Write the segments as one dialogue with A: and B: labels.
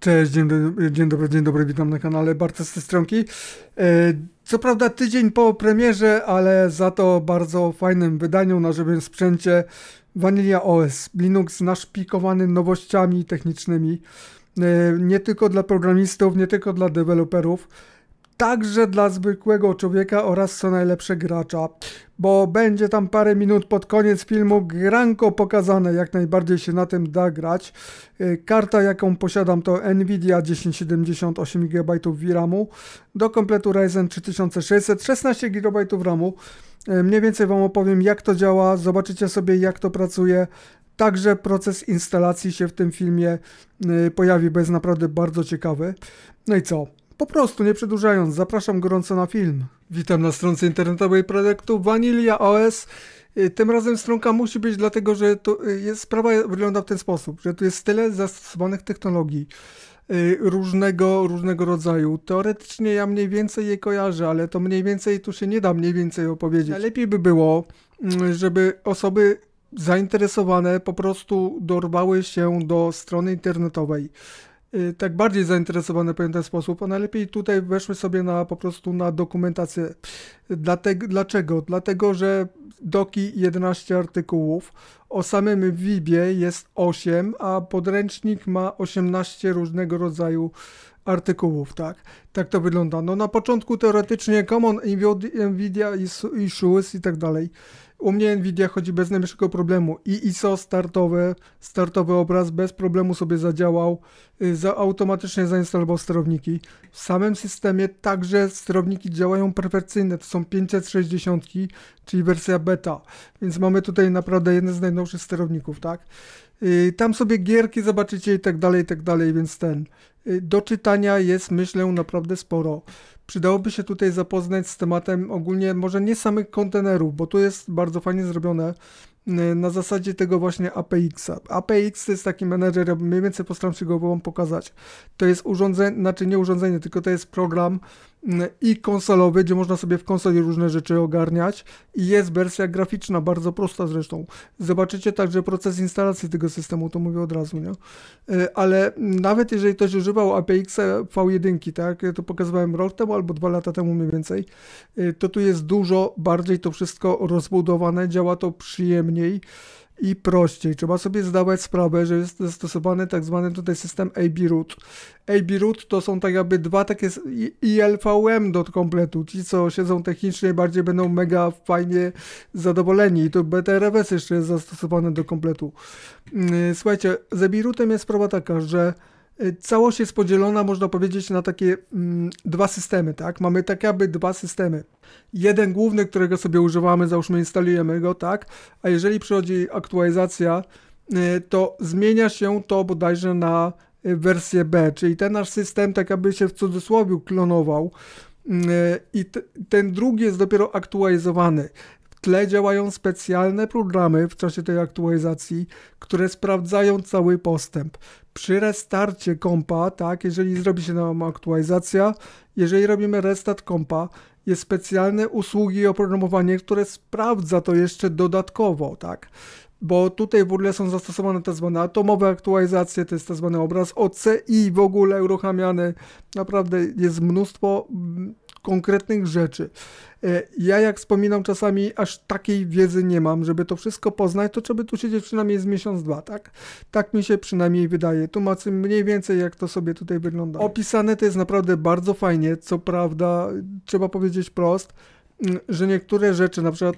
A: Cześć, dzień, dzień dobry, dzień dobry, witam na kanale Barca z tej stronki. E, co prawda tydzień po premierze, ale za to bardzo fajnym wydaniu na żywym sprzęcie Vanilla OS. Linux naszpikowany nowościami technicznymi, e, nie tylko dla programistów, nie tylko dla deweloperów, także dla zwykłego człowieka oraz co najlepsze gracza bo będzie tam parę minut pod koniec filmu granko pokazane, jak najbardziej się na tym da grać. Y, karta, jaką posiadam, to Nvidia 1070 8 GB VRAMu, do kompletu Ryzen 3600, 16 GB RAMu. Mniej więcej Wam opowiem, jak to działa, zobaczycie sobie, jak to pracuje. Także proces instalacji się w tym filmie y, pojawi, bo jest naprawdę bardzo ciekawy. No i co? Po prostu, nie przedłużając, zapraszam gorąco na film. Witam na stronce internetowej projektu Vanilla OS. Y, tym razem stronka musi być, dlatego że to y, jest, sprawa wygląda w ten sposób, że tu jest tyle zastosowanych technologii y, różnego, różnego rodzaju. Teoretycznie ja mniej więcej je kojarzę, ale to mniej więcej tu się nie da mniej więcej opowiedzieć. Najlepiej by było, mm, żeby osoby zainteresowane po prostu dorwały się do strony internetowej. Y, tak bardziej zainteresowane w pewien sposób, a najlepiej tutaj weszły sobie na, po prostu na dokumentację. Dlatego, dlaczego? Dlatego, że doki 11 artykułów, o samym Wibie jest 8, a podręcznik ma 18 różnego rodzaju artykułów, tak? Tak to wygląda. No na początku teoretycznie common NVIDIA issues i tak dalej. U mnie Nvidia chodzi bez najmniejszego problemu i ISO startowe, startowy obraz bez problemu sobie zadziałał, y, za, automatycznie zainstalował sterowniki. W samym systemie także sterowniki działają perfekcyjne, to są 560, czyli wersja beta, więc mamy tutaj naprawdę jeden z najnowszych sterowników, tak? Y, tam sobie gierki zobaczycie i tak dalej, i tak dalej, więc ten y, do czytania jest myślę naprawdę sporo. Przydałoby się tutaj zapoznać z tematem ogólnie, może nie samych kontenerów, bo to jest bardzo fajnie zrobione y, na zasadzie tego właśnie APX-a. APX to jest taki menedżer, mniej więcej postaram się go wam pokazać. To jest urządzenie, znaczy nie urządzenie, tylko to jest program, i konsolowy, gdzie można sobie w konsoli różne rzeczy ogarniać i jest wersja graficzna, bardzo prosta zresztą. Zobaczycie także proces instalacji tego systemu, to mówię od razu, nie? E, ale nawet jeżeli ktoś używał APX V1, tak, to pokazywałem rok temu albo dwa lata temu mniej więcej, e, to tu jest dużo bardziej to wszystko rozbudowane, działa to przyjemniej i prościej. Trzeba sobie zdawać sprawę, że jest stosowany tak zwany tutaj system AB root. AB root to są tak jakby dwa takie ILVM do kompletu. Ci, co siedzą technicznie, bardziej będą mega fajnie zadowoleni. I to BTRFS jeszcze jest zastosowane do kompletu. Mm, słuchajcie, z AB rootem jest sprawa taka, że Y, całość jest podzielona, można powiedzieć, na takie mm, dwa systemy, tak? Mamy tak jakby dwa systemy. Jeden główny, którego sobie używamy, załóżmy instalujemy go, tak? A jeżeli przychodzi aktualizacja, y, to zmienia się to bodajże na y, wersję B, czyli ten nasz system tak jakby się w cudzysłowie klonował i ten drugi jest dopiero aktualizowany tle działają specjalne programy w czasie tej aktualizacji, które sprawdzają cały postęp. Przy restarcie kompa, tak, jeżeli zrobi się nam aktualizacja, jeżeli robimy restart kompa, jest specjalne usługi i oprogramowanie, które sprawdza to jeszcze dodatkowo, tak bo tutaj w ogóle są zastosowane tak zwane atomowe aktualizacje, to jest tak zwany obraz OCI w ogóle uruchamiany. Naprawdę jest mnóstwo mm, konkretnych rzeczy. E, ja jak wspominam czasami aż takiej wiedzy nie mam, żeby to wszystko poznać, to trzeba tu siedzieć przynajmniej z miesiąc, dwa, tak? Tak mi się przynajmniej wydaje. Tłumaczę mniej więcej jak to sobie tutaj wygląda. Opisane to jest naprawdę bardzo fajnie, co prawda trzeba powiedzieć prost, mm, że niektóre rzeczy, na przykład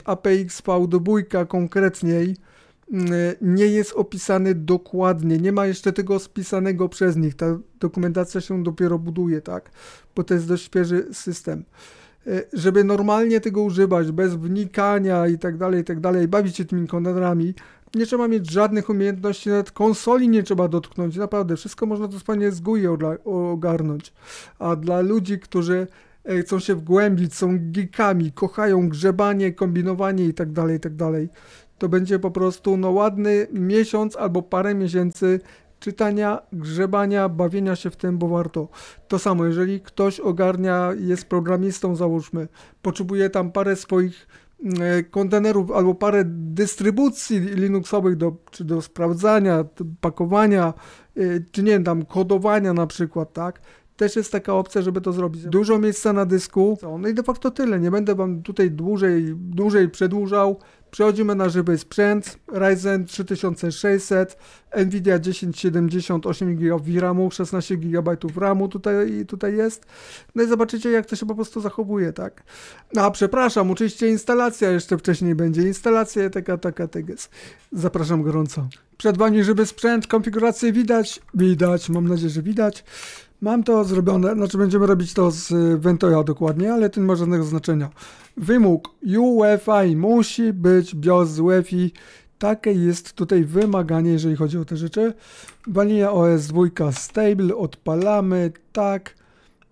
A: do bójka konkretniej, mm, nie jest opisany dokładnie, nie ma jeszcze tego spisanego przez nich, ta dokumentacja się dopiero buduje, tak? bo to jest dość świeży system. E, żeby normalnie tego używać, bez wnikania i tak dalej, i tak dalej, bawić się tymi kontenerami, nie trzeba mieć żadnych umiejętności, nawet konsoli nie trzeba dotknąć, naprawdę, wszystko można to spanie z GUI ogarnąć. A dla ludzi, którzy e, chcą się wgłębić, są geekami, kochają grzebanie, kombinowanie i tak dalej, i tak dalej, to będzie po prostu no ładny miesiąc albo parę miesięcy czytania, grzebania, bawienia się w tym, bo warto. To samo, jeżeli ktoś ogarnia, jest programistą, załóżmy, potrzebuje tam parę swoich e, kontenerów albo parę dystrybucji Linuxowych do, czy do sprawdzania, pakowania, e, czy nie tam kodowania na przykład, tak? też jest taka opcja, żeby to zrobić. Dużo miejsca na dysku. No i de facto tyle. Nie będę wam tutaj dłużej, dłużej przedłużał. Przechodzimy na żywy sprzęt. Ryzen 3600, Nvidia 1070, 8 GB RAMu, 16 GB RAMu tutaj, tutaj jest. No i zobaczycie, jak to się po prostu zachowuje, tak? No, a przepraszam, oczywiście instalacja jeszcze wcześniej będzie. Instalacja taka, taka, taka. Zapraszam gorąco. Przed wami żywy sprzęt, konfigurację widać? Widać, mam nadzieję, że widać. Mam to zrobione, znaczy będziemy robić to z y, Ventoya dokładnie, ale to nie ma żadnego znaczenia. Wymóg UEFI musi być BIOS UEFI. Takie jest tutaj wymaganie, jeżeli chodzi o te rzeczy. Vanilla OS 2 Stable, odpalamy, tak.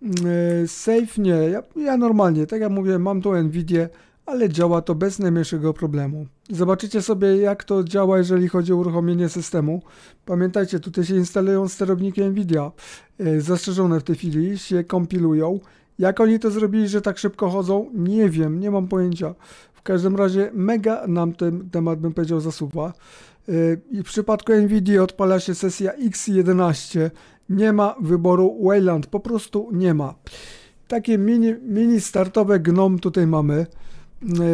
A: Mm, y, safe nie, ja, ja normalnie, tak jak mówię, mam tu Nvidia ale działa to bez najmniejszego problemu. Zobaczycie sobie jak to działa jeżeli chodzi o uruchomienie systemu. Pamiętajcie, tutaj się instalują sterowniki NVIDIA, e, zastrzeżone w tej chwili, się kompilują. Jak oni to zrobili, że tak szybko chodzą? Nie wiem, nie mam pojęcia. W każdym razie mega nam ten temat, bym powiedział, zasuwa. E, I w przypadku NVIDIA odpala się sesja X11. Nie ma wyboru Wayland, po prostu nie ma. Takie mini, mini startowe GNOM tutaj mamy.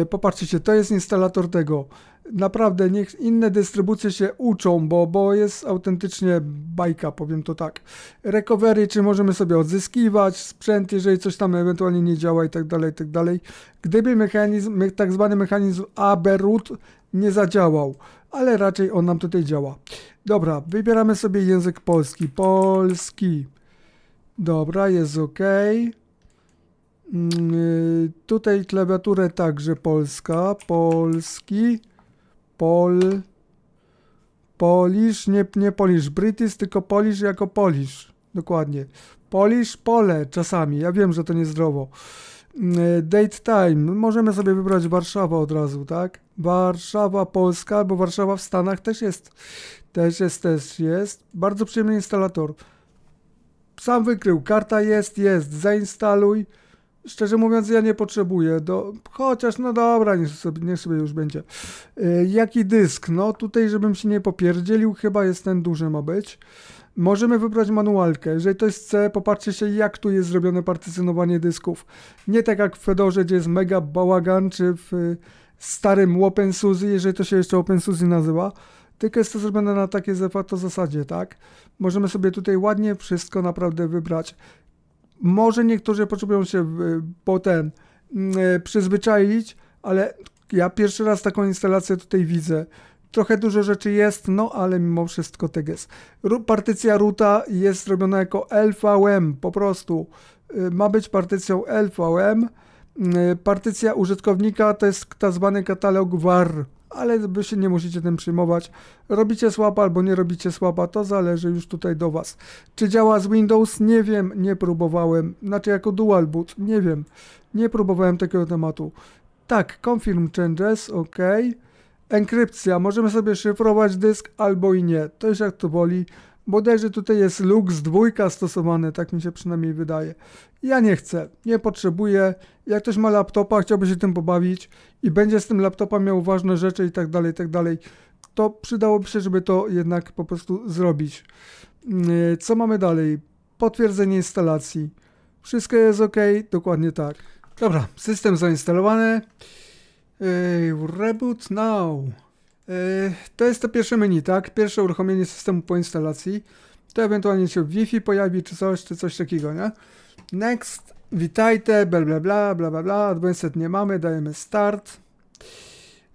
A: E, popatrzcie, to jest instalator tego. Naprawdę niech inne dystrybucje się uczą, bo, bo jest autentycznie bajka, powiem to tak. Recovery, czy możemy sobie odzyskiwać sprzęt, jeżeli coś tam ewentualnie nie działa i tak dalej, i tak dalej. Gdyby mechanizm, tak zwany mechanizm ABRUT nie zadziałał, ale raczej on nam tutaj działa. Dobra, wybieramy sobie język polski. Polski. Dobra, jest ok. Mm, y, tutaj klawiaturę także polska, polski, pol, polisz, nie, nie polisz, british, tylko polisz jako polisz, dokładnie. Polisz, pole czasami, ja wiem, że to niezdrowo. Mm, y, date time, możemy sobie wybrać Warszawa od razu, tak? Warszawa, Polska, bo Warszawa w Stanach też jest, też jest, też jest. Bardzo przyjemny instalator. Sam wykrył, karta jest, jest, zainstaluj. Szczerze mówiąc, ja nie potrzebuję do... Chociaż, no dobra, niech sobie, niech sobie już będzie. Yy, jaki dysk? No tutaj, żebym się nie popierdzielił, chyba jest ten duży ma być. Możemy wybrać manualkę. Jeżeli to jest C, popatrzcie się, jak tu jest zrobione partycjonowanie dysków. Nie tak jak w Fedorze, gdzie jest mega bałagan, czy w y, starym OpenSUSE, jeżeli to się jeszcze OpenSUSE nazywa. Tylko jest to zrobione na takiej zasadzie, tak? Możemy sobie tutaj ładnie wszystko naprawdę wybrać. Może niektórzy potrzebują się e, potem mm, e, przyzwyczaić, ale ja pierwszy raz taką instalację tutaj widzę. Trochę dużo rzeczy jest, no ale mimo wszystko tak jest. Partycja ruta jest robiona jako LVM, po prostu. E, ma być partycją LVM. Partycja użytkownika to jest tak zwany katalog var ale wy się nie musicie tym przyjmować. Robicie słapa albo nie robicie słapa, to zależy już tutaj do Was. Czy działa z Windows? Nie wiem, nie próbowałem. Znaczy jako dual boot, nie wiem. Nie próbowałem takiego tematu. Tak, confirm changes, ok. Enkrypcja, możemy sobie szyfrować dysk albo i nie. To już jak to woli. Bodajże tutaj jest Lux dwójka stosowany, tak mi się przynajmniej wydaje. Ja nie chcę, nie potrzebuję. Jak ktoś ma laptopa, chciałby się tym pobawić i będzie z tym laptopa miał ważne rzeczy i tak dalej, i tak dalej, to przydałoby się, żeby to jednak po prostu zrobić. Mm, co mamy dalej? Potwierdzenie instalacji. Wszystko jest ok, dokładnie tak. Dobra, system zainstalowany. Reboot now. Y, to jest to pierwsze menu, tak? Pierwsze uruchomienie systemu po instalacji. To ewentualnie się Wi-Fi pojawi, czy coś, czy coś takiego, nie? Next, witajte, bla bla bla, bla bla bla, advanced nie mamy, dajemy start.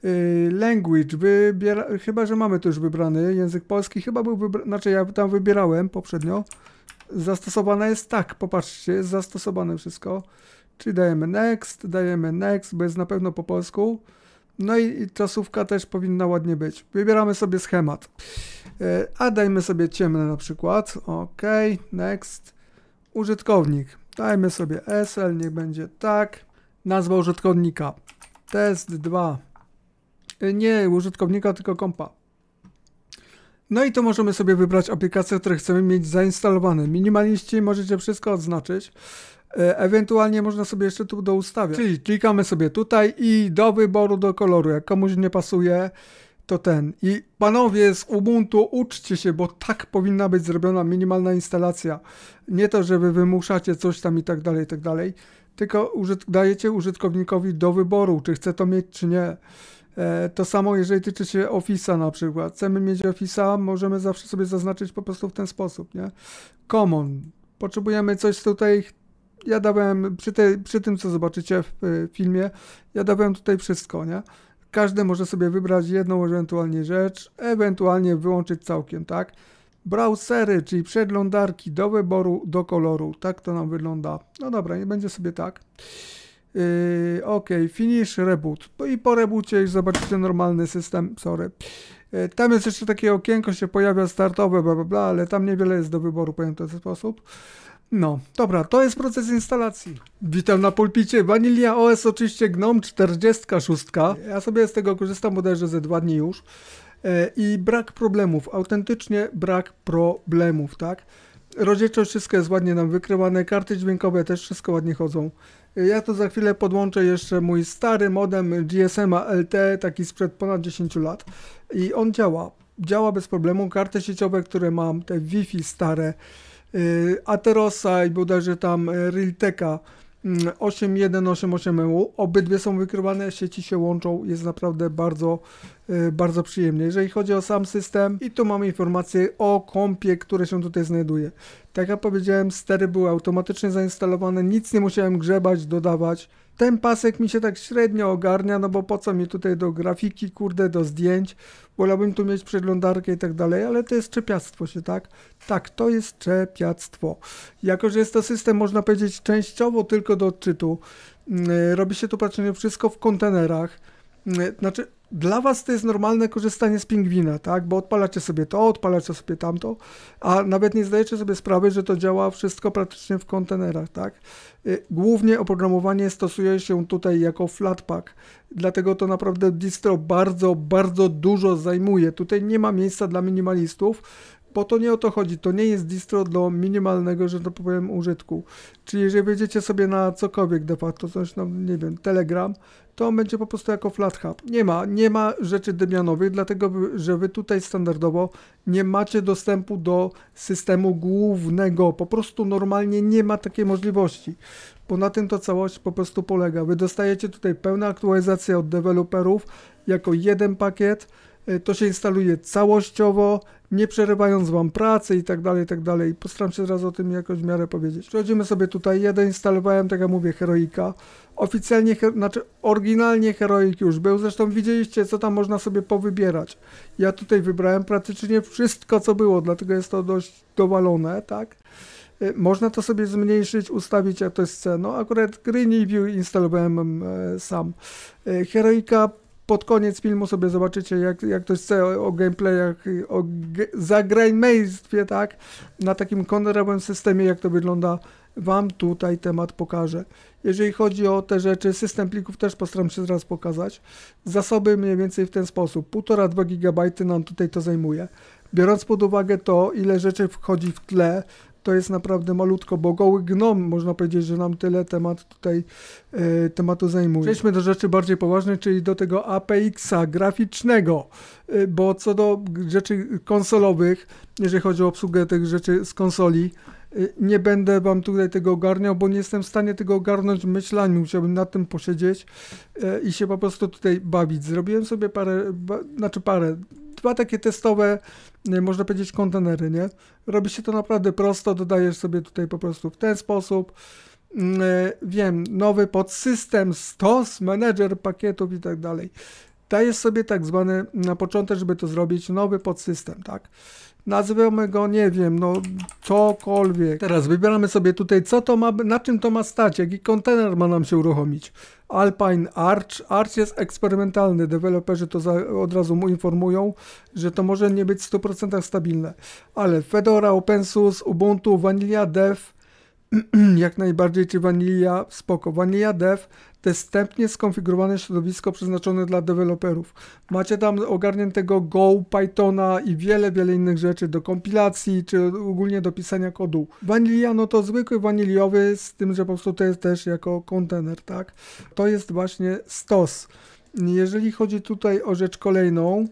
A: Y, language, wybiera, chyba, że mamy tu już wybrany język polski, chyba był wybrany, znaczy ja tam wybierałem poprzednio. Zastosowane jest tak, popatrzcie, jest zastosowane wszystko. Czyli dajemy next, dajemy next, bo jest na pewno po polsku. No i czasówka też powinna ładnie być. Wybieramy sobie schemat. E, a dajmy sobie ciemne na przykład. OK, next. Użytkownik. Dajmy sobie SL, niech będzie tak. Nazwa użytkownika. Test 2. E, nie użytkownika, tylko kompa. No i to możemy sobie wybrać aplikacje, które chcemy mieć zainstalowane. Minimaliści możecie wszystko odznaczyć. E, ewentualnie można sobie jeszcze tu doustawiać. Czyli klikamy sobie tutaj i do wyboru do koloru. Jak komuś nie pasuje, to ten. I panowie z Ubuntu, uczcie się, bo tak powinna być zrobiona minimalna instalacja. Nie to, że wy wymuszacie coś tam i tak dalej, i tak dalej, tylko użytk dajecie użytkownikowi do wyboru, czy chce to mieć, czy nie. E, to samo, jeżeli tyczy się Office'a na przykład. Chcemy mieć Office'a, możemy zawsze sobie zaznaczyć po prostu w ten sposób, nie? Common. Potrzebujemy coś tutaj ja dałem, przy, te, przy tym co zobaczycie w y, filmie, ja dałem tutaj wszystko, nie? Każdy może sobie wybrać jedną ewentualnie rzecz, ewentualnie wyłączyć całkiem, tak? Browsery, czyli przeglądarki do wyboru, do koloru, tak to nam wygląda. No dobra, nie będzie sobie tak. Yy, ok, finish, reboot. No I po reboocie już zobaczycie normalny system, sorry. Yy, tam jest jeszcze takie okienko, się pojawia startowe, bla, bla, bla, ale tam niewiele jest do wyboru, powiem w ten sposób. No, dobra, to jest proces instalacji. Witam na pulpicie. Vanilla OS oczywiście GNOME 46. Ja sobie z tego korzystam bodajże ze dwa dni już. E, I brak problemów, autentycznie brak problemów, tak? Rozdzielczość wszystko jest ładnie nam wykrywane, karty dźwiękowe też wszystko ładnie chodzą. E, ja to za chwilę podłączę jeszcze mój stary modem gsm LT, taki sprzed ponad 10 lat. I on działa, działa bez problemu. Karty sieciowe, które mam, te Wi-Fi stare, Y, Aterosa i bodajże tam y, Realteka 8188EU. Mm, Obydwie są wykrywane, sieci się łączą, jest naprawdę bardzo, y, bardzo przyjemnie. Jeżeli chodzi o sam system, i tu mamy informację o kompie, które się tutaj znajduje. Tak jak powiedziałem, stery były automatycznie zainstalowane, nic nie musiałem grzebać, dodawać. Ten pasek mi się tak średnio ogarnia, no bo po co mi tutaj do grafiki, kurde, do zdjęć wolałbym tu mieć przeglądarkę i tak dalej, ale to jest czepiactwo się, tak? Tak, to jest czepiactwo. Jako, że jest to system, można powiedzieć, częściowo tylko do odczytu, mm, robi się tu praktycznie wszystko w kontenerach, mm, znaczy dla was to jest normalne korzystanie z pingwina, tak? Bo odpalacie sobie to, odpalacie sobie tamto, a nawet nie zdajecie sobie sprawy, że to działa wszystko praktycznie w kontenerach, tak? Y, głównie oprogramowanie stosuje się tutaj jako Flatpak, dlatego to naprawdę distro bardzo, bardzo dużo zajmuje. Tutaj nie ma miejsca dla minimalistów, bo to nie o to chodzi, to nie jest distro do minimalnego, że to powiem, użytku. Czyli jeżeli wejdziecie sobie na cokolwiek de facto, coś tam, nie wiem, Telegram, to on będzie po prostu jako flat hub. Nie ma, nie ma rzeczy dymianowych, dlatego, że wy tutaj standardowo nie macie dostępu do systemu głównego, po prostu normalnie nie ma takiej możliwości, bo na tym to całość po prostu polega. Wy dostajecie tutaj pełne aktualizacje od deweloperów jako jeden pakiet, E, to się instaluje całościowo, nie przerywając Wam pracy i tak dalej, i tak dalej. Postaram się zaraz o tym jakoś w miarę powiedzieć. Przechodzimy sobie tutaj, ja instalowałem tak jak mówię, Heroika. Oficjalnie, her, znaczy oryginalnie Heroik już był, zresztą widzieliście, co tam można sobie powybierać. Ja tutaj wybrałem praktycznie wszystko, co było, dlatego jest to dość dowalone, tak? E, można to sobie zmniejszyć, ustawić, jak to jest cena. No, akurat Green View instalowałem e, sam. E, Heroika pod koniec filmu sobie zobaczycie, jak, jak ktoś jest o, o gameplayach, o ge zagrajmejstwie, tak? Na takim konrowym systemie, jak to wygląda, Wam tutaj temat pokażę. Jeżeli chodzi o te rzeczy, system plików też postaram się zaraz pokazać. Zasoby mniej więcej w ten sposób. 1,5-2 GB nam tutaj to zajmuje. Biorąc pod uwagę to, ile rzeczy wchodzi w tle, to jest naprawdę malutko, bo goły gnom, można powiedzieć, że nam tyle temat tutaj e, tematu zajmuje. Przejdźmy do rzeczy bardziej poważnej, czyli do tego APX-a graficznego, e, bo co do rzeczy konsolowych, jeżeli chodzi o obsługę tych rzeczy z konsoli, e, nie będę wam tutaj tego ogarniał, bo nie jestem w stanie tego ogarnąć myślami, Musiałbym nad tym posiedzieć e, i się po prostu tutaj bawić. Zrobiłem sobie parę, znaczy parę, dwa takie testowe można powiedzieć, kontenery, nie? Robi się to naprawdę prosto, dodajesz sobie tutaj po prostu w ten sposób. Mm, e, wiem, nowy podsystem, stos, manager pakietów i tak dalej. Dajesz sobie tak zwany, na początek, żeby to zrobić, nowy podsystem, tak? Nazwijmy go, nie wiem, no cokolwiek. Teraz wybieramy sobie tutaj, co to ma, na czym to ma stać, jaki kontener ma nam się uruchomić. Alpine Arch. Arch jest eksperymentalny, deweloperzy to za, od razu mu informują, że to może nie być w 100% stabilne. Ale Fedora, OpenSUSE, Ubuntu, Vanilla, Dev, jak najbardziej, czy Vanilla, spoko. Vanilla Dev to jest wstępnie skonfigurowane środowisko przeznaczone dla deweloperów. Macie tam ogarniętego Go, Pythona i wiele, wiele innych rzeczy do kompilacji, czy ogólnie do pisania kodu. Vanilla, no to zwykły waniliowy, z tym, że po prostu to jest też jako kontener, tak? To jest właśnie stos. Jeżeli chodzi tutaj o rzecz kolejną,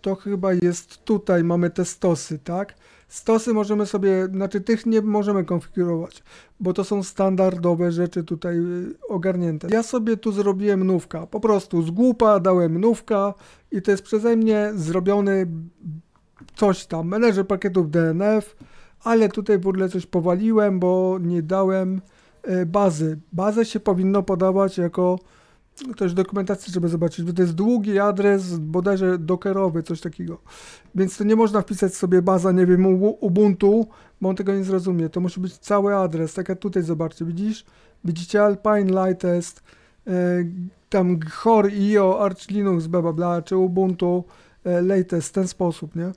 A: to chyba jest tutaj, mamy te stosy, tak? Stosy możemy sobie, znaczy tych nie możemy konfigurować, bo to są standardowe rzeczy tutaj y, ogarnięte. Ja sobie tu zrobiłem nówka, po prostu z głupa dałem nówka i to jest przeze mnie zrobiony coś tam, menedżer pakietów DNF, ale tutaj w ogóle coś powaliłem, bo nie dałem y, bazy. Bazę się powinno podawać jako no też dokumentacji, żeby zobaczyć, bo to jest długi adres, bodajże dockerowy, coś takiego. Więc to nie można wpisać sobie baza, nie wiem, Ubuntu, bo on tego nie zrozumie. To musi być cały adres, tak jak tutaj zobaczcie, widzisz? Widzicie Alpine Lightest, e, tam Chor IO, Arch Linux, bla, bla, bla, czy Ubuntu e, Latest, ten sposób, nie?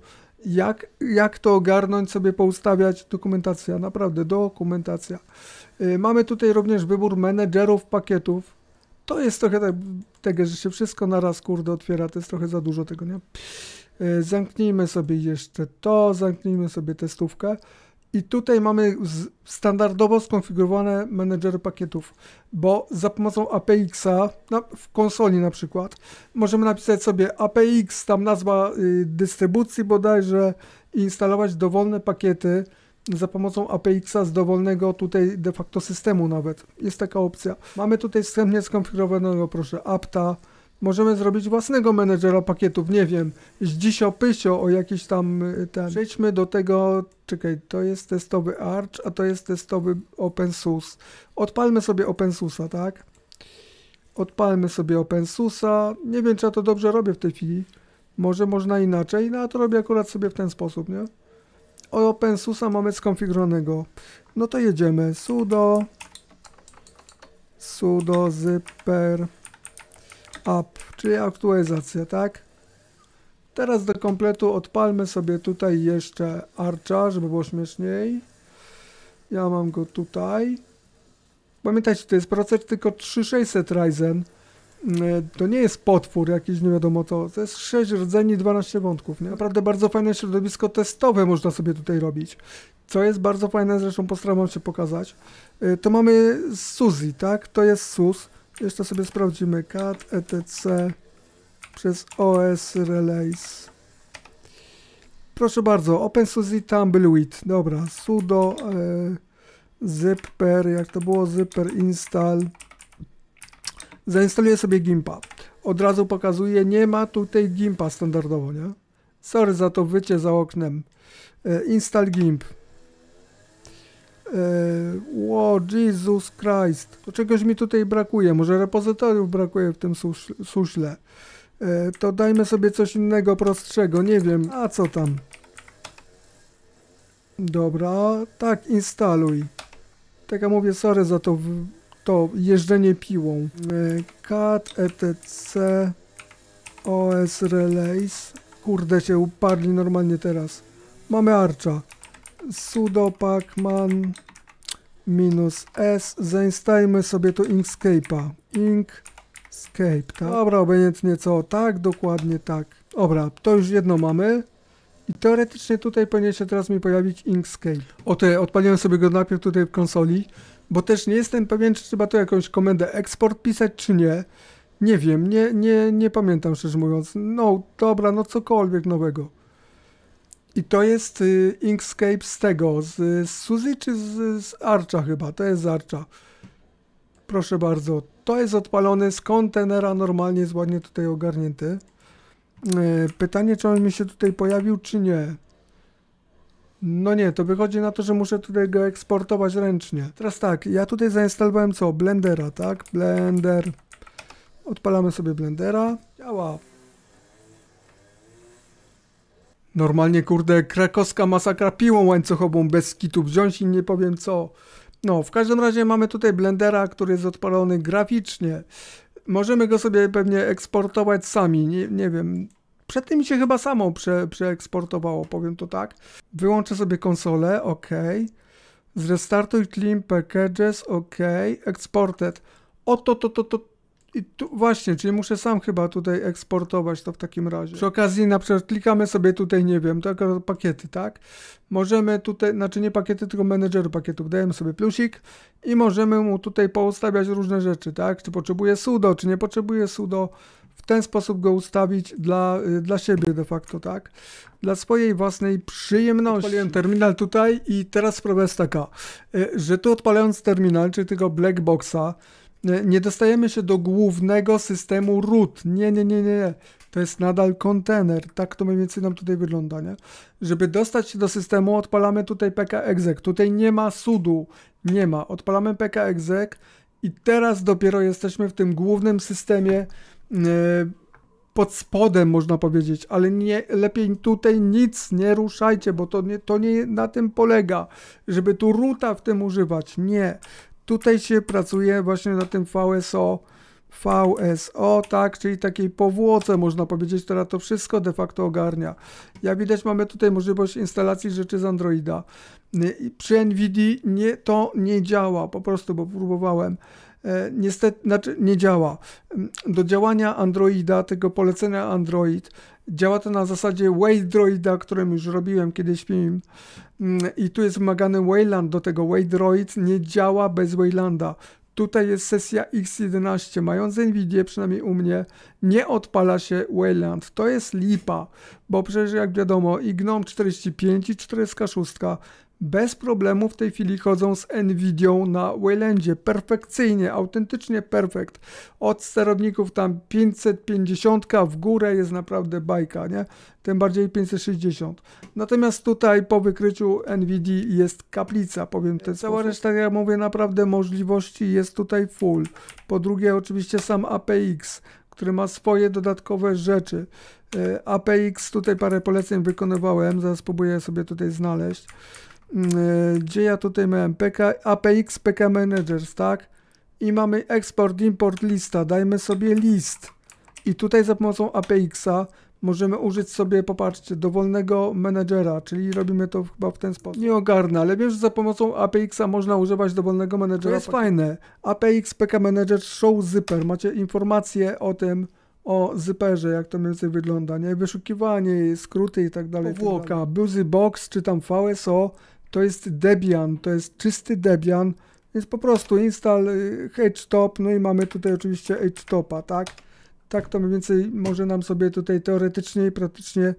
A: Jak, jak to ogarnąć, sobie poustawiać? Dokumentacja, naprawdę, dokumentacja. E, mamy tutaj również wybór menedżerów pakietów, to jest trochę tak, tego, że się wszystko naraz kurde otwiera, to jest trochę za dużo tego, nie? E, zamknijmy sobie jeszcze to, zamknijmy sobie testówkę. I tutaj mamy standardowo skonfigurowane menedżery pakietów, bo za pomocą APX-a w konsoli na przykład możemy napisać sobie APX, tam nazwa y, dystrybucji bodajże, i instalować dowolne pakiety, za pomocą APX-a z dowolnego tutaj de facto systemu nawet. Jest taka opcja. Mamy tutaj wstępnie skonfigurowanego proszę apta, Możemy zrobić własnego menedżera pakietów, nie wiem, z zdzisio pysio o jakiś tam y, ten. Przejdźmy do tego, czekaj, to jest testowy Arch, a to jest testowy OpenSUSE. Odpalmy sobie OpenSUSe'a, tak? Odpalmy sobie OpenSUSe'a. Nie wiem, czy ja to dobrze robię w tej chwili. Może można inaczej, no a to robię akurat sobie w ten sposób, nie? OpenSUSa mamy skonfigurowanego. No to jedziemy. sudo sudo zipper app, czyli aktualizacja, tak? Teraz do kompletu odpalmy sobie tutaj jeszcze Archa, żeby było śmieszniej. Ja mam go tutaj. Pamiętajcie, to jest procesor tylko 3600 Ryzen. E, to nie jest potwór jakiś, nie wiadomo co. To jest 6 rdzeni, 12 wątków. Nie? Naprawdę bardzo fajne środowisko testowe można sobie tutaj robić. Co jest bardzo fajne, zresztą postaram się pokazać. E, to mamy Suzy, tak? To jest SUS. Jeszcze sobie sprawdzimy. CAT, ETC przez OS Relays. Proszę bardzo, OpenSUSE Tumble with. Dobra, sudo e, zipper, jak to było, zipper install zainstaluję sobie Gimpa. Od razu pokazuję, nie ma tutaj Gimpa standardowo, nie? Sorry za to wycie za oknem. E, install GIMP. Wow, e, Jesus Christ. To czegoś mi tutaj brakuje. Może repozytoriów brakuje w tym suśle. E, to dajmy sobie coś innego, prostszego. Nie wiem, a co tam? Dobra, tak, instaluj. Tak jak mówię, sorry za to to jeżdżenie piłą. E, CAT, ETC, OS Relays. Kurde się uparli normalnie teraz. Mamy Archa. sudo pacman minus s. Zainstajmy sobie tu Inkscape'a. Inkscape, tak? Dobra, obojętnie co. Tak, dokładnie tak. Dobra, to już jedno mamy. I teoretycznie tutaj powinien się teraz mi pojawić Inkscape. O te, odpaliłem sobie go najpierw tutaj w konsoli, bo też nie jestem pewien, czy trzeba tu jakąś komendę eksport pisać, czy nie. Nie wiem, nie, nie, nie pamiętam szczerze mówiąc. No dobra, no cokolwiek nowego. I to jest y, Inkscape z tego, z, z Suzy czy z, z Archa chyba, to jest z Archa. Proszę bardzo, to jest odpalony z kontenera, normalnie jest ładnie tutaj ogarnięty. Y, pytanie, czy on mi się tutaj pojawił, czy nie. No nie, to wychodzi na to, że muszę tutaj go eksportować ręcznie. Teraz tak, ja tutaj zainstalowałem co? Blendera, tak? Blender. Odpalamy sobie Blendera. Działa. Normalnie, kurde, krakowska masakra piłą łańcuchową bez skitu, wziąć i nie powiem co. No, w każdym razie mamy tutaj blendera, który jest odpalony graficznie. Możemy go sobie pewnie eksportować sami, nie, nie wiem. Przed tym mi się chyba samo prze, przeeksportowało, powiem to tak. Wyłączę sobie konsolę, ok. Zrestartuj Clean Packages, ok. Exported. Oto to, to, to, to. I tu, właśnie, czyli muszę sam chyba tutaj eksportować to w takim razie. Przy okazji na przykład klikamy sobie tutaj, nie wiem, tak, pakiety, tak? Możemy tutaj, znaczy nie pakiety, tylko menedżeru pakietów, dajemy sobie plusik i możemy mu tutaj poustawiać różne rzeczy, tak? Czy potrzebuje sudo, czy nie potrzebuje sudo w ten sposób go ustawić dla, y, dla siebie de facto, tak? Dla swojej własnej przyjemności. Odpaliłem terminal tutaj i teraz sprawa jest taka, y, że tu odpalając terminal, czyli tego black boxa, y, nie dostajemy się do głównego systemu root. Nie, nie, nie, nie. To jest nadal kontener. Tak to mniej więcej nam tutaj wygląda, nie? Żeby dostać się do systemu, odpalamy tutaj pkexec. Tutaj nie ma sudu. Nie ma. Odpalamy pkexec i teraz dopiero jesteśmy w tym głównym systemie E, pod spodem, można powiedzieć, ale nie, lepiej tutaj nic nie ruszajcie, bo to nie, to nie na tym polega, żeby tu ruta w tym używać. Nie. Tutaj się pracuje właśnie na tym VSO, VSO, tak, czyli takiej powłoce, można powiedzieć, która to wszystko de facto ogarnia. Jak widać, mamy tutaj możliwość instalacji rzeczy z Androida. E, przy NVIDII nie, to nie działa, po prostu, bo próbowałem. E, niestety znaczy nie działa. Mm, do działania Androida, tego polecenia Android, działa to na zasadzie Waydroida, którym już robiłem kiedyś film. Mm, I tu jest wymagany Wayland do tego. Waydroid nie działa bez Waylanda. Tutaj jest sesja X11, mając NVIDIA, przynajmniej u mnie, nie odpala się Wayland. To jest lipa, bo przecież jak wiadomo i GNOME 45 i 46 bez problemu w tej chwili chodzą z Nvidią na Waylandzie. Perfekcyjnie, autentycznie perfekt. Od sterowników tam 550 w górę jest naprawdę bajka, nie? Tym bardziej 560. Natomiast tutaj po wykryciu Nvidia jest kaplica, powiem ten Cała sposób. reszta, jak mówię, naprawdę możliwości jest tutaj full. Po drugie oczywiście sam APX, który ma swoje dodatkowe rzeczy. E, APX, tutaj parę poleceń wykonywałem, zaraz próbuję sobie tutaj znaleźć. Mm, y, gdzie ja tutaj miałem PK, APX PK Managers, tak? I mamy export, import lista, dajmy sobie list. I tutaj za pomocą APX-a możemy użyć sobie, popatrzcie, dowolnego menedżera, czyli robimy to chyba w ten sposób. Nie ogarnę, ale wiesz, że za pomocą APX-a można używać dowolnego menedżera. To jest fajne. APX PK Manager Show Zipper. Macie informacje o tym, o zyperze, jak to mniej więcej wygląda, nie? Wyszukiwanie, skróty i tak dalej. Tak Powłoka, Buzy Box, czy tam VSO, to jest Debian, to jest czysty Debian, więc po prostu install y, htop, no i mamy tutaj oczywiście htopa, tak? Tak to mniej więcej może nam sobie tutaj teoretycznie i praktycznie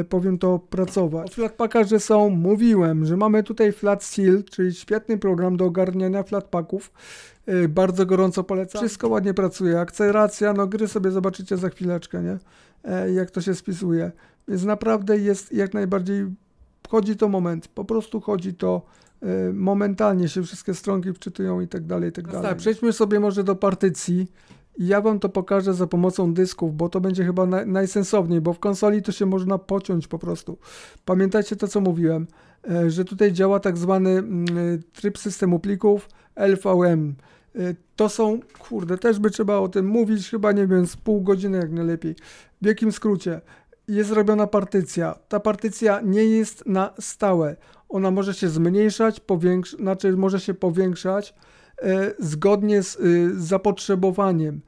A: y, powiem to pracować. O że są, mówiłem, że mamy tutaj FlatSeal, czyli świetny program do ogarniania flatpaków. Y, bardzo gorąco polecam. Wszystko ładnie pracuje, akceleracja, no gry sobie zobaczycie za chwileczkę, nie? E, jak to się spisuje. Więc naprawdę jest jak najbardziej chodzi to moment, po prostu chodzi to y, momentalnie, się wszystkie stronki wczytują i tak dalej, i tak no dalej. Tak, przejdźmy sobie może do partycji i ja wam to pokażę za pomocą dysków, bo to będzie chyba naj, najsensowniej, bo w konsoli to się można pociąć po prostu. Pamiętajcie to, co mówiłem, e, że tutaj działa tak zwany mm, tryb systemu plików LVM. E, to są, kurde, też by trzeba o tym mówić, chyba nie wiem, z pół godziny jak najlepiej. W jakim skrócie? jest robiona partycja. Ta partycja nie jest na stałe. Ona może się zmniejszać, powiększ- znaczy może się powiększać e, zgodnie z, e, zapotrzebowaniem.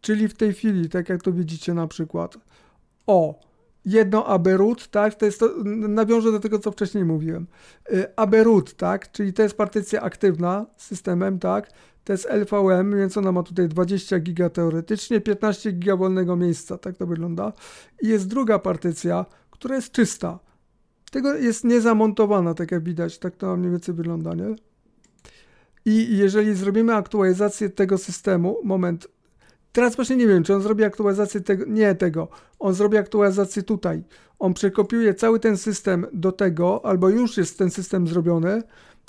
A: Czyli w tej chwili, tak jak to widzicie na przykład. O, jedno aberut, tak, to jest to, nawiążę do tego, co wcześniej mówiłem. E, aberut, tak, czyli to jest partycja aktywna systemem, tak, to jest LVM, więc ona ma tutaj 20 giga teoretycznie, 15 giga wolnego miejsca, tak to wygląda. I jest druga partycja, która jest czysta. Tego jest niezamontowana, tak jak widać, tak to mniej więcej wygląda, nie? I jeżeli zrobimy aktualizację tego systemu, moment, teraz właśnie nie wiem, czy on zrobi aktualizację tego, nie tego, on zrobi aktualizację tutaj. On przekopiuje cały ten system do tego, albo już jest ten system zrobiony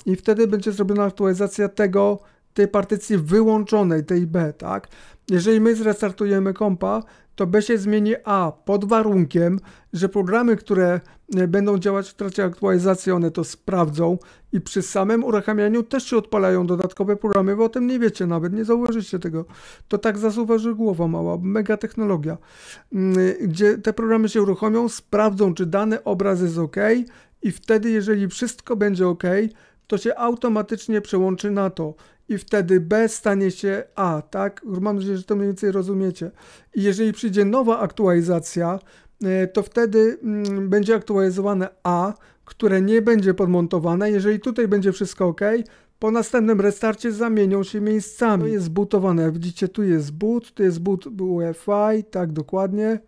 A: i wtedy będzie zrobiona aktualizacja tego tej partycji wyłączonej, tej B, tak? Jeżeli my zrestartujemy kompa, to B się zmieni A pod warunkiem, że programy, które e, będą działać w trakcie aktualizacji, one to sprawdzą i przy samym uruchamianiu też się odpalają dodatkowe programy, bo o tym nie wiecie nawet, nie zauważycie tego. To tak zasuwa, że głowa mała, mega technologia, mm, gdzie te programy się uruchomią, sprawdzą, czy dany obraz jest ok i wtedy, jeżeli wszystko będzie ok, to się automatycznie przełączy na to i wtedy B stanie się A, tak? Mam nadzieję, że to mniej więcej rozumiecie. I jeżeli przyjdzie nowa aktualizacja, e, to wtedy mm, będzie aktualizowane A, które nie będzie podmontowane. Jeżeli tutaj będzie wszystko ok, po następnym restarcie zamienią się miejscami. To jest bootowane. Widzicie, tu jest boot, tu jest boot UEFI, tak dokładnie.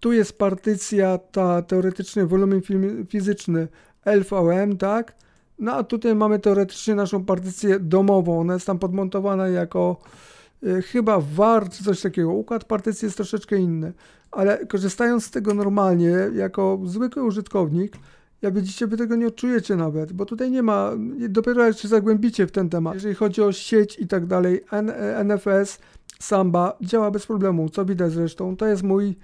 A: Tu jest partycja ta teoretycznie wolumen fizyczny LVM, tak? No a tutaj mamy teoretycznie naszą partycję domową. Ona jest tam podmontowana jako y, chyba wart coś takiego. Układ partycji jest troszeczkę inny. Ale korzystając z tego normalnie, jako zwykły użytkownik, jak widzicie, wy tego nie odczujecie nawet, bo tutaj nie ma, dopiero jak się zagłębicie w ten temat. Jeżeli chodzi o sieć i tak dalej, NFS, y, Samba działa bez problemu, co widać zresztą. To jest mój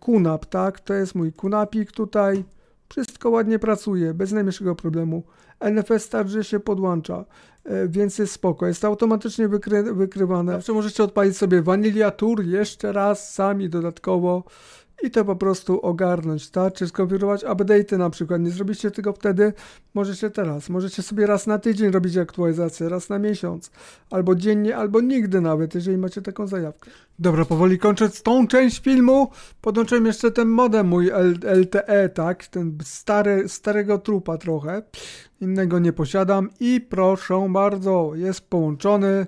A: kunap, y, tak? To jest mój kunapik tutaj. Wszystko ładnie pracuje, bez najmniejszego problemu. NFS także się podłącza, e, więc jest spoko. Jest automatycznie wykry, wykrywane. Zawsze możecie odpalić sobie Vanilla Tour jeszcze raz sami dodatkowo i to po prostu ogarnąć, tak? Czy skonfigurować update'y na przykład. Nie zrobicie tego wtedy, możecie teraz. Możecie sobie raz na tydzień robić aktualizację, raz na miesiąc, albo dziennie, albo nigdy nawet, jeżeli macie taką zajawkę. Dobra, powoli kończąc tą część filmu, podłączyłem jeszcze ten modem mój LTE, tak? Ten stary, starego trupa trochę. Innego nie posiadam i proszę bardzo, jest połączony.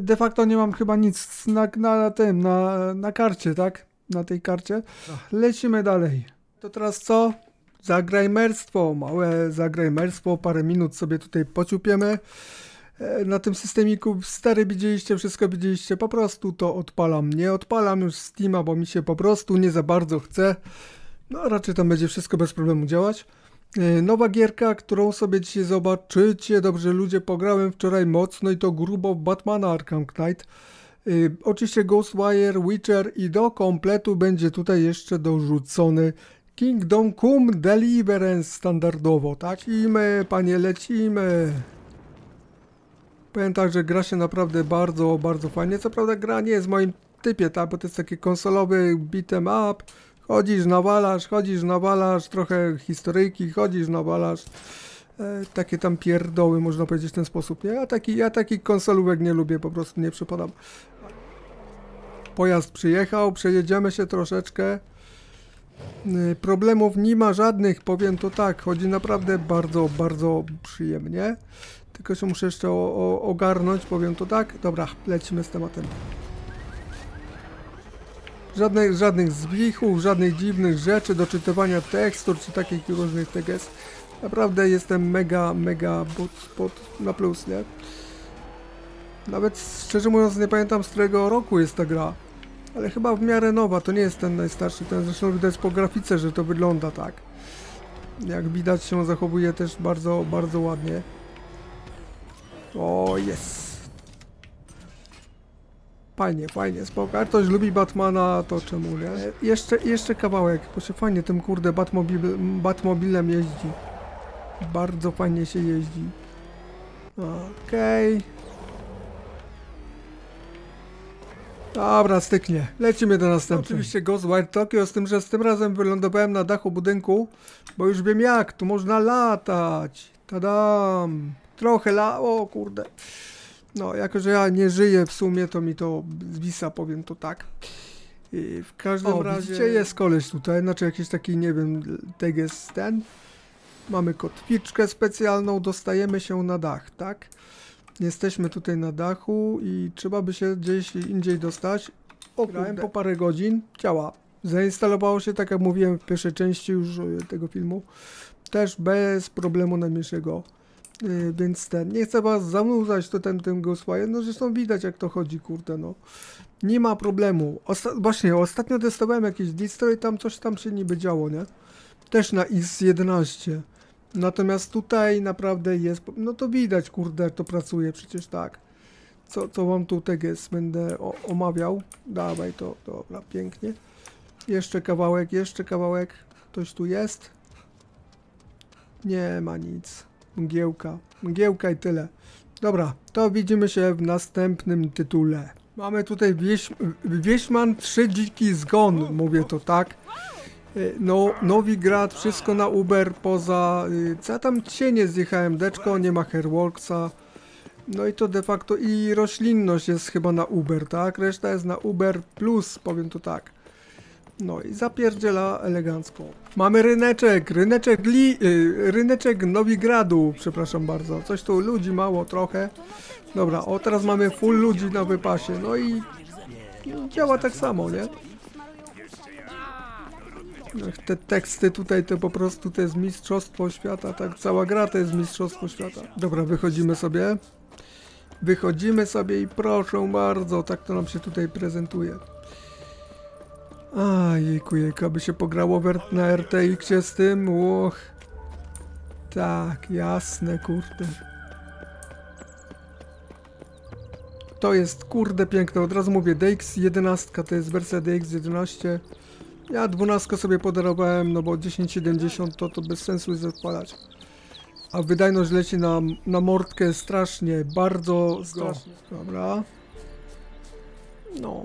A: De facto nie mam chyba nic na, na tym, na, na karcie, tak? na tej karcie. No. Lecimy dalej. To teraz co? Zagrajmerstwo, małe zagrajmerstwo, parę minut sobie tutaj pociupiemy. E, na tym systemiku stary widzieliście, wszystko widzieliście, po prostu to odpalam. Nie odpalam już Steama, bo mi się po prostu nie za bardzo chce. No raczej tam będzie wszystko bez problemu działać. E, nowa gierka, którą sobie dzisiaj zobaczycie. Dobrze ludzie, pograłem wczoraj mocno i to grubo w Batmana Arkham Knight. Y, oczywiście Ghostwire, Witcher i do kompletu będzie tutaj jeszcze dorzucony Kingdom Come Deliverance standardowo, tak? Lecimy, panie, lecimy. Powiem tak, że gra się naprawdę bardzo, bardzo fajnie. Co prawda gra nie jest w moim typie, tak? Bo to jest taki konsolowy beat'em up. Chodzisz, nawalasz, chodzisz, nawalasz, trochę historyjki, chodzisz, nawalasz. E, takie tam pierdoły, można powiedzieć w ten sposób, nie? Ja, taki, ja takich konsolówek nie lubię, po prostu nie przypadam. Pojazd przyjechał, przejedziemy się troszeczkę. E, problemów nie ma żadnych, powiem to tak, chodzi naprawdę bardzo, bardzo przyjemnie. Tylko się muszę jeszcze o, o, ogarnąć, powiem to tak. Dobra, lecimy z tematem. Żadnych, żadnych zwichów, żadnych dziwnych rzeczy, doczytywania tekstur czy takich różnych teges. Naprawdę jestem mega, mega bot, na plus, nie? Nawet szczerze mówiąc nie pamiętam z którego roku jest ta gra. Ale chyba w miarę nowa, to nie jest ten najstarszy, ten zresztą widać po grafice, że to wygląda tak. Jak widać się zachowuje też bardzo, bardzo ładnie. O, jest! Fajnie, fajnie, spoko. Jak ktoś lubi Batmana, to czemu nie? E, jeszcze, jeszcze kawałek, bo się fajnie tym kurde Batmobil, Batmobilem jeździ. Bardzo fajnie się jeździ. Okej. Okay. Dobra, styknie. Lecimy do następnego. Oczywiście Ghostwire Tokyo, z tym, że z tym razem wylądowałem na dachu budynku, bo już wiem jak, tu można latać. Tadam. Trochę la... O kurde. No, jako że ja nie żyję w sumie, to mi to zwisa, powiem to tak. I w każdym o, razie... widzicie, jest koleś tutaj, znaczy jakiś taki, nie wiem, teges ten. Mamy kotwiczkę specjalną, dostajemy się na dach, tak? Jesteśmy tutaj na dachu i trzeba by się gdzieś indziej dostać. O, Grałem po parę godzin, działa. Zainstalowało się, tak jak mówiłem w pierwszej części już e, tego filmu, też bez problemu najmniejszego. Yy, więc ten, nie chcę was zanudzać to ten, tym Ghostwire, no zresztą widać jak to chodzi, kurde, no. Nie ma problemu. Osta właśnie, ostatnio testowałem jakiś distro i tam coś tam się niby działo, nie? Też na x 11 Natomiast tutaj naprawdę jest, no to widać, kurde, to pracuje przecież tak. Co, co wam tutaj jest, będę o, omawiał. Dawaj to, dobra, pięknie. Jeszcze kawałek, jeszcze kawałek. Ktoś tu jest? Nie ma nic. Mgiełka, mgiełka i tyle. Dobra, to widzimy się w następnym tytule. Mamy tutaj wieś, Wieśman 3 dziki zgon, mówię to tak. No, Nowigrad, wszystko na Uber, poza... Y, co ja tam cienie zjechałem, deczko, nie ma Hairworksa. No i to de facto i roślinność jest chyba na Uber, tak? Reszta jest na Uber plus, powiem to tak. No i zapierdziela elegancko. Mamy ryneczek, ryneczek Li... Y, ryneczek Nowigradu, przepraszam bardzo. Coś tu ludzi mało, trochę. Dobra, o teraz mamy full ludzi na wypasie, no i działa tak samo, nie? te teksty tutaj to po prostu to jest mistrzostwo świata, tak? Cała gra to jest mistrzostwo świata. Dobra, wychodzimy sobie. Wychodzimy sobie i proszę bardzo, tak to nam się tutaj prezentuje. A jejku, jejka, by się pograło na RTX-ie z tym, łoch. Tak, jasne, kurde. To jest, kurde, piękne, od razu mówię, DX11, to jest wersja DX11. Ja 12 sobie podarowałem, no bo 10,70 to to bez sensu jest odpalać. A wydajność leci na, na mordkę strasznie, bardzo strasznie. Go. Dobra. No.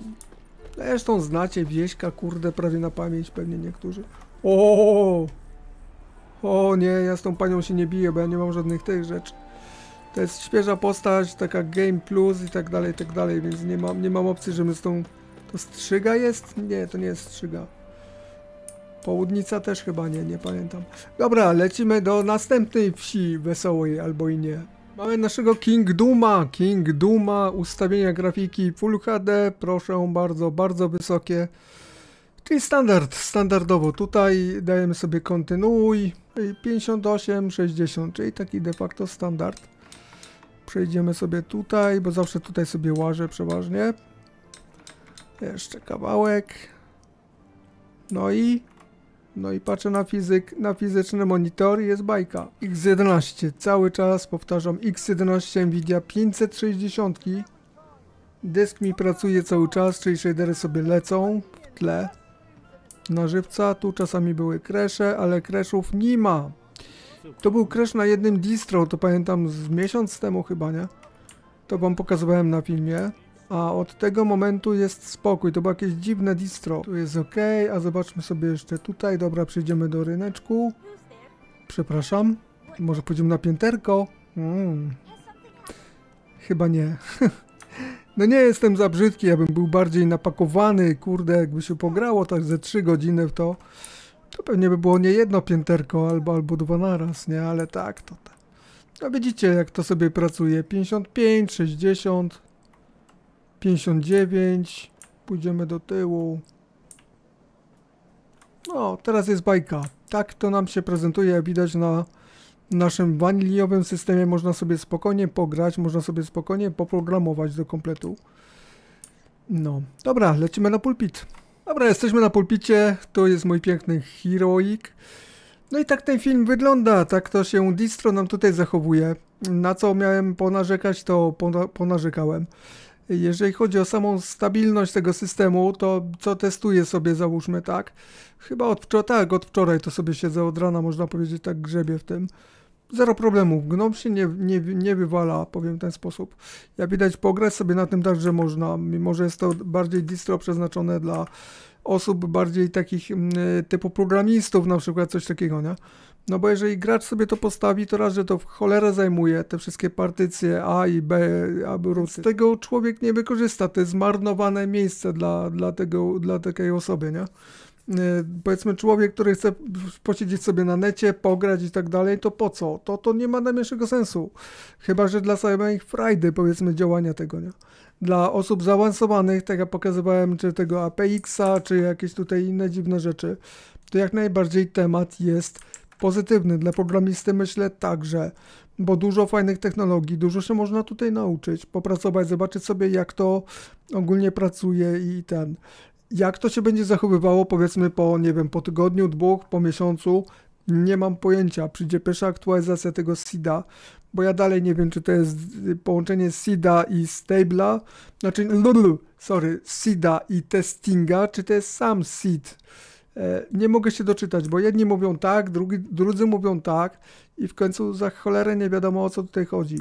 A: Zresztą znacie wieśka, kurde, prawie na pamięć pewnie niektórzy. O! O nie, ja z tą panią się nie biję, bo ja nie mam żadnych tych rzeczy. To jest świeża postać, taka Game Plus i tak dalej, i tak dalej, więc nie mam, nie mam opcji, że my z tą... To strzyga jest? Nie, to nie jest strzyga. Południca też chyba nie, nie pamiętam. Dobra, lecimy do następnej wsi wesołej albo i nie. Mamy naszego King Duma. King Duma, ustawienia grafiki Full HD, proszę bardzo, bardzo wysokie. Czyli standard, standardowo. Tutaj dajemy sobie kontynuuj, 58, 60, czyli taki de facto standard. Przejdziemy sobie tutaj, bo zawsze tutaj sobie łażę przeważnie. Jeszcze kawałek. No i no i patrzę na fizyk, na fizyczny monitor jest bajka. X11, cały czas powtarzam X11 Nvidia 560. Dysk mi pracuje cały czas, czyli shadery sobie lecą w tle na żywca. Tu czasami były kresze, ale kreszów nie ma. To był kresz na jednym distro, to pamiętam z miesiąc temu chyba, nie? To wam pokazywałem na filmie a od tego momentu jest spokój. To było jakieś dziwne distro. Tu jest ok, a zobaczmy sobie jeszcze tutaj. Dobra, przejdziemy do ryneczku. Przepraszam. Może pójdziemy na pięterko? Mm. Chyba nie. No nie jestem za brzydki, ja bym był bardziej napakowany, kurde, jakby się pograło tak ze 3 godziny w to, to pewnie by było nie jedno pięterko albo, albo dwa naraz, nie, ale tak to tak. No widzicie jak to sobie pracuje, 55, 60, 59. Pójdziemy do tyłu. No, teraz jest bajka. Tak to nam się prezentuje, widać na naszym waniliowym systemie można sobie spokojnie pograć, można sobie spokojnie poprogramować do kompletu. No, dobra, lecimy na pulpit. Dobra, jesteśmy na pulpicie, to jest mój piękny heroik. No i tak ten film wygląda, tak to się distro nam tutaj zachowuje. Na co miałem ponarzekać, to ponarzekałem. Jeżeli chodzi o samą stabilność tego systemu, to co testuję sobie załóżmy, tak? Chyba od wczoraj, tak, od wczoraj to sobie siedzę od rana, można powiedzieć, tak grzebie w tym zero problemów. Gnom się nie, nie, nie wywala, powiem w ten sposób. Jak widać, pograć sobie na tym także można, mimo że jest to bardziej distro przeznaczone dla osób bardziej takich mm, typu programistów, na przykład coś takiego, nie? No bo jeżeli gracz sobie to postawi, to raz, że to w cholerę zajmuje te wszystkie partycje A i B, aby z tego człowiek nie wykorzysta. To jest zmarnowane miejsce dla, dla, tego, dla takiej osoby, nie? Y, powiedzmy człowiek, który chce posiedzieć sobie na necie, pograć i tak dalej, to po co? To, to nie ma najmniejszego sensu. Chyba, że dla samej frajdy powiedzmy działania tego, nie? Dla osób zaawansowanych, tak jak pokazywałem, czy tego APX-a, czy jakieś tutaj inne dziwne rzeczy, to jak najbardziej temat jest pozytywny. Dla programisty myślę także, bo dużo fajnych technologii, dużo się można tutaj nauczyć, popracować, zobaczyć sobie jak to ogólnie pracuje i ten. Jak to się będzie zachowywało powiedzmy po, nie wiem, po tygodniu, dwóch, po miesiącu, nie mam pojęcia. Przyjdzie pierwsza aktualizacja tego SIDA, bo ja dalej nie wiem, czy to jest y, połączenie SIDA i stabla, znaczy, sorry, SIDA i testinga, czy to jest sam SID. E, nie mogę się doczytać, bo jedni mówią tak, drugi, drudzy mówią tak i w końcu za cholerę nie wiadomo o co tutaj chodzi.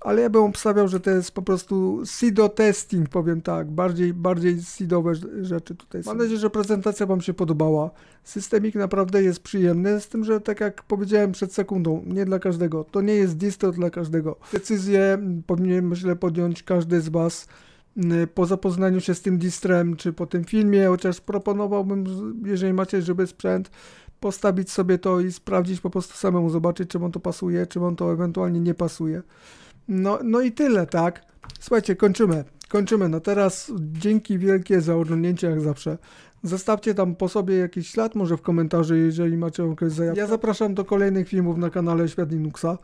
A: Ale ja bym obstawiał, że to jest po prostu SIDO testing, powiem tak, bardziej, bardziej SIDOwe rzeczy tutaj są. Mam nadzieję, że prezentacja Wam się podobała. Systemik naprawdę jest przyjemny, z tym, że tak jak powiedziałem przed sekundą, nie dla każdego. To nie jest disto dla każdego. Decyzję powinien, myślę, podjąć każdy z Was. Y, po zapoznaniu się z tym distrem, czy po tym filmie, chociaż proponowałbym, jeżeli macie żeby sprzęt, postawić sobie to i sprawdzić po prostu samemu, zobaczyć, czy on to pasuje, czy on to ewentualnie nie pasuje. No, no i tyle, tak? Słuchajcie, kończymy. Kończymy. No teraz dzięki wielkie za oglądnięcie, jak zawsze. Zostawcie tam po sobie jakiś ślad, może w komentarzu, jeżeli macie jakieś Ja zapraszam do kolejnych filmów na kanale Świat Linuxa.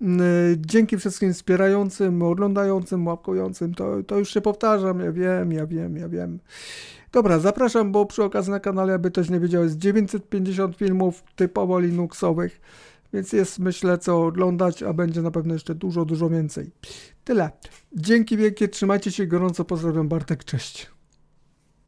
A: Mm, y, dzięki wszystkim wspierającym, oglądającym, łapkującym. To, to już się powtarzam, ja wiem, ja wiem, ja wiem. Dobra, zapraszam, bo przy okazji na kanale, aby też nie wiedział, jest 950 filmów typowo Linuxowych, więc jest myślę co oglądać, a będzie na pewno jeszcze dużo, dużo więcej. Tyle. Dzięki wielkie, trzymajcie się gorąco, pozdrawiam Bartek, cześć.